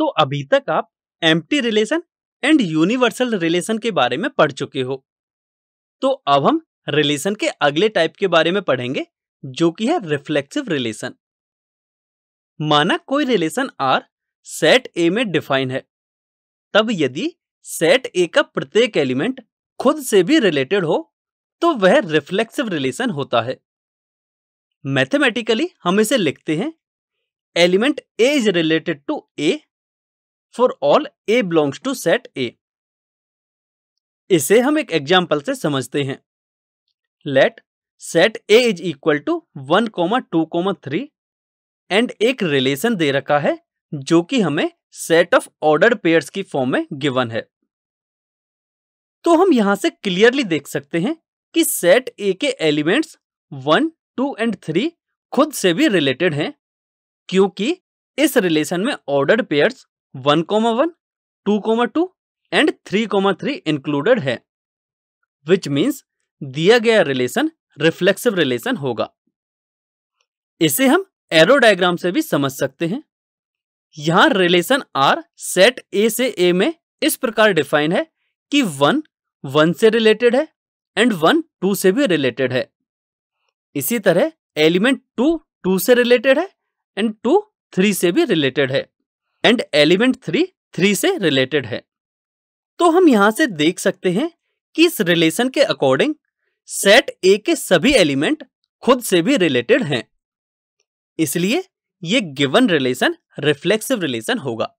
तो अभी तक आप empty relation and universal relation के बारे में पढ़ चुके हो तो अब हम रिलेशन के अगले टाइप के बारे में पढ़ेंगे जो कि है रिफ्लेक्सिव रिलेशन माना कोई रिलेशन आर सेट ए में डिफाइन है तब यदि सेट ए का प्रत्येक एलिमेंट खुद से भी रिलेटेड हो तो वह रिफ्लेक्सिव रिलेशन होता है मैथमेटिकली हम इसे लिखते हैं element A is related to A for all A belongs to set A इसे हम एक एग्जाम्पल से समझते हैं let set A is equal to one comma two comma three and एक रिलेशन दे रखा है जो कि हमें सेट ऑफ ऑर्डर पेयर्स की फॉर्म में गिवन है तो हम यहां से क्लियरली देख सकते हैं कि सेट ए के elements one two and three खुद से भी रिलेटेड हैं क्योंकि इस रिलेशन में order pairs one comma one two comma two and three comma three included है विच मीन्स दिया गया रिलेशन रिफ्लेक्सिव रिलेशन होगा इसे हम एरो डायग्राम से भी समझ सकते हैं यहां रिलेशन आर सेट ए से ए में इस प्रकार डिफाइन है कि वन वन से रिलेटेड है एंड वन टू से भी रिलेटेड है इसी तरह एलिमेंट टू टू से रिलेटेड है एंड टू थ्री से भी रिलेटेड है एंड एलिमेंट थ्री थ्री से रिलेटेड है तो हम यहां से देख सकते हैं कि इस रिलेशन के अकॉर्डिंग सेट ए के सभी एलिमेंट खुद से भी रिलेटेड हैं इसलिए ये गिवन रिलेशन रिफ्लेक्सिव रिलेशन होगा